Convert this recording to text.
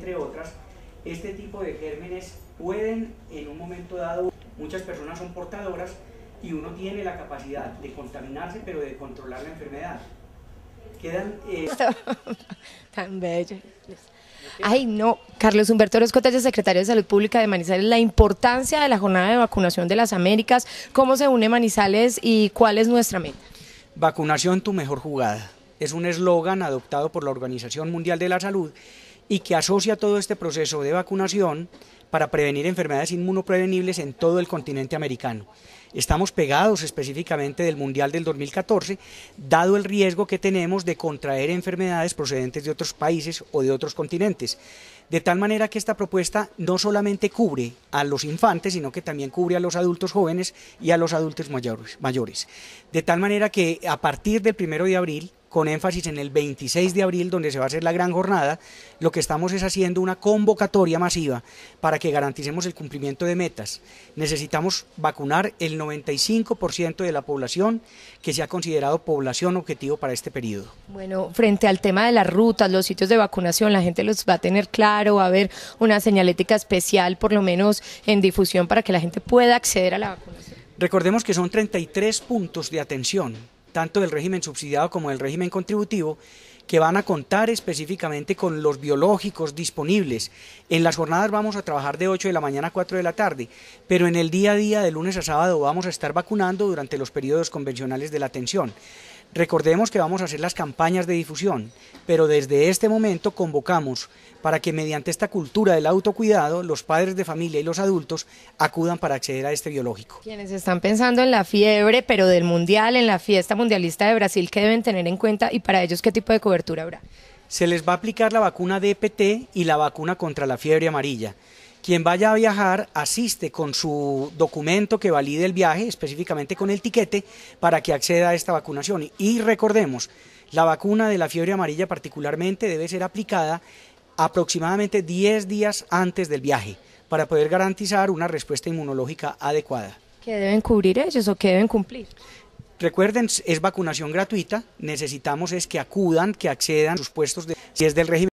entre otras, este tipo de gérmenes pueden en un momento dado, muchas personas son portadoras y uno tiene la capacidad de contaminarse pero de controlar la enfermedad. Quedan... Eh, Tan bello. Ay, no, Carlos Humberto Orozco secretario de Salud Pública de Manizales, la importancia de la jornada de vacunación de las Américas, cómo se une Manizales y cuál es nuestra meta. Vacunación tu mejor jugada. Es un eslogan adoptado por la Organización Mundial de la Salud y que asocia todo este proceso de vacunación para prevenir enfermedades inmunoprevenibles en todo el continente americano. Estamos pegados específicamente del Mundial del 2014, dado el riesgo que tenemos de contraer enfermedades procedentes de otros países o de otros continentes. De tal manera que esta propuesta no solamente cubre a los infantes, sino que también cubre a los adultos jóvenes y a los adultos mayores. De tal manera que a partir del primero de abril con énfasis en el 26 de abril, donde se va a hacer la gran jornada, lo que estamos es haciendo una convocatoria masiva para que garanticemos el cumplimiento de metas. Necesitamos vacunar el 95% de la población que se ha considerado población objetivo para este periodo. Bueno, frente al tema de las rutas, los sitios de vacunación, la gente los va a tener claro, va a haber una señalética especial, por lo menos en difusión, para que la gente pueda acceder a la vacunación. Recordemos que son 33 puntos de atención tanto del régimen subsidiado como del régimen contributivo, que van a contar específicamente con los biológicos disponibles. En las jornadas vamos a trabajar de 8 de la mañana a 4 de la tarde, pero en el día a día de lunes a sábado vamos a estar vacunando durante los periodos convencionales de la atención. Recordemos que vamos a hacer las campañas de difusión, pero desde este momento convocamos para que mediante esta cultura del autocuidado los padres de familia y los adultos acudan para acceder a este biológico. Quienes están pensando en la fiebre, pero del mundial, en la fiesta mundialista de Brasil, que deben tener en cuenta y para ellos qué tipo de se les va a aplicar la vacuna de EPT y la vacuna contra la fiebre amarilla. Quien vaya a viajar asiste con su documento que valide el viaje, específicamente con el tiquete, para que acceda a esta vacunación. Y recordemos, la vacuna de la fiebre amarilla particularmente debe ser aplicada aproximadamente 10 días antes del viaje para poder garantizar una respuesta inmunológica adecuada. ¿Qué deben cubrir ellos o qué deben cumplir? Recuerden, es vacunación gratuita, necesitamos es que acudan, que accedan a sus puestos, de, si es del régimen.